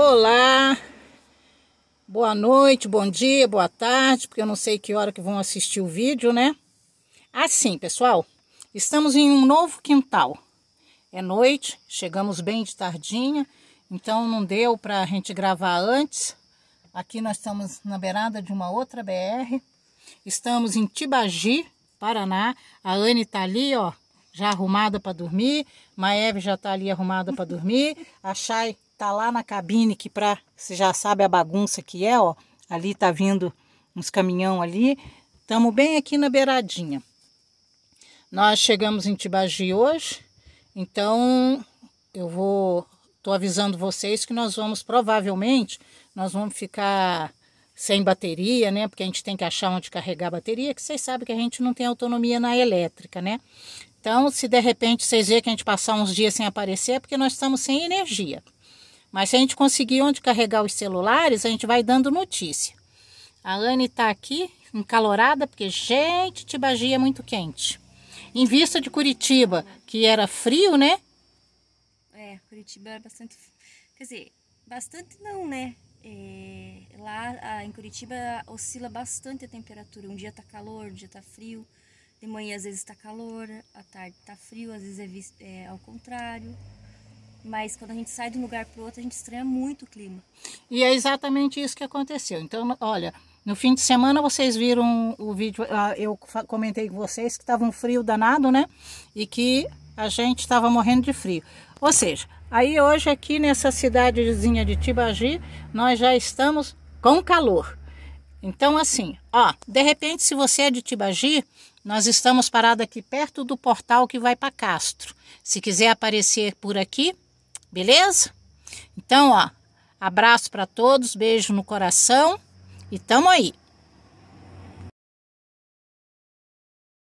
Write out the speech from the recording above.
Olá, boa noite, bom dia, boa tarde, porque eu não sei que hora que vão assistir o vídeo, né? Assim, pessoal, estamos em um novo quintal. É noite, chegamos bem de tardinha, então não deu para a gente gravar antes. Aqui nós estamos na beirada de uma outra BR. Estamos em Tibagi, Paraná. A Anne tá ali, ó, já arrumada para dormir. Maeve já tá ali arrumada para dormir. A Chay Tá lá na cabine que pra, você já sabe a bagunça que é, ó. Ali tá vindo uns caminhão ali. Estamos bem aqui na beiradinha. Nós chegamos em Tibagi hoje, então eu vou tô avisando vocês que nós vamos provavelmente nós vamos ficar sem bateria, né? Porque a gente tem que achar onde carregar a bateria, que vocês sabem que a gente não tem autonomia na elétrica, né? Então, se de repente vocês verem que a gente passar uns dias sem aparecer, é porque nós estamos sem energia. Mas se a gente conseguir onde carregar os celulares, a gente vai dando notícia. A Anne está aqui, encalorada, porque, gente, Tibagi é muito quente. Em vista de Curitiba, que era frio, né? É, Curitiba era é bastante. Quer dizer, bastante não, né? É, lá em Curitiba oscila bastante a temperatura. Um dia tá calor, um dia tá frio. De manhã às vezes tá calor, à tarde tá frio, às vezes é, é ao contrário mas quando a gente sai de um lugar para outro, a gente estranha muito o clima. E é exatamente isso que aconteceu. Então, olha, no fim de semana vocês viram o vídeo, ah, eu comentei com vocês que estava um frio danado, né? E que a gente estava morrendo de frio. Ou seja, aí hoje aqui nessa cidadezinha de Tibagi, nós já estamos com calor. Então assim, ó, de repente se você é de Tibagi, nós estamos parados aqui perto do portal que vai para Castro. Se quiser aparecer por aqui, Beleza? Então, ó, abraço para todos, beijo no coração e tamo aí.